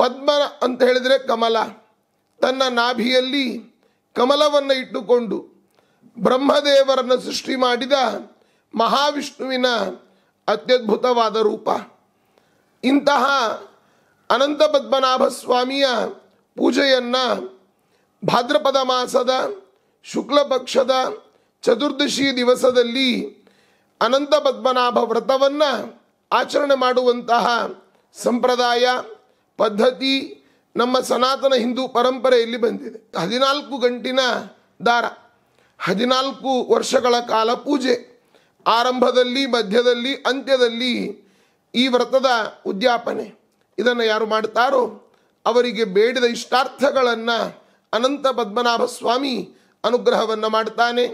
ಪದ್ಮನ ಅಂತ ಹೇಳಿದರೆ ಕಮಲ ತನ್ನ ನಾಭಿಯಲ್ಲಿ ಕಮಲವನ್ನು ಇಟ್ಟುಕೊಂಡು ಬ್ರಹ್ಮದೇವರನ್ನು ಸೃಷ್ಟಿ ಮಾಡಿದ ಮಹಾವಿಷ್ಣುವಿನ ಅತ್ಯದ್ಭುತವಾದ ರೂಪ ಇಂತಹ ಅನಂತ ಪದ್ಮನಾಭ ಸ್ವಾಮಿಯ ಪೂಜೆಯನ್ನು ಭಾದ್ರಪದ ಮಾಸದ ಶುಕ್ಲ ಪಕ್ಷದ ಚತುರ್ದಶಿ ದಿವಸದಲ್ಲಿ ಅನಂತ ಪದ್ಮನಾಭ ವ್ರತವನ್ನು ಆಚರಣೆ ಮಾಡುವಂತಹ ಸಂಪ್ರದಾಯ ಪದ್ಧತಿ ನಮ್ಮ ಸನಾತನ ಹಿಂದೂ ಪರಂಪರೆಯಲ್ಲಿ ಬಂದಿದೆ ಹದಿನಾಲ್ಕು ಗಂಟಿನ ದಾರ ಹದಿನಾಲ್ಕು ವರ್ಷಗಳ ಕಾಲ ಪೂಜೆ ಆರಂಭದಲ್ಲಿ ಮಧ್ಯದಲ್ಲಿ ಅಂತ್ಯದಲ್ಲಿ ಈ ವ್ರತದ ಉದ್ಯಾಪನೆ ಇದನ್ನು ಯಾರು ಮಾಡ್ತಾರೋ ಅವರಿಗೆ ಬೇಡಿದ ಇಷ್ಟಾರ್ಥಗಳನ್ನು ಅನಂತ ಪದ್ಮನಾಭ ಸ್ವಾಮಿ ಅನುಗ್ರಹವನ್ನು ಮಾಡ್ತಾನೆ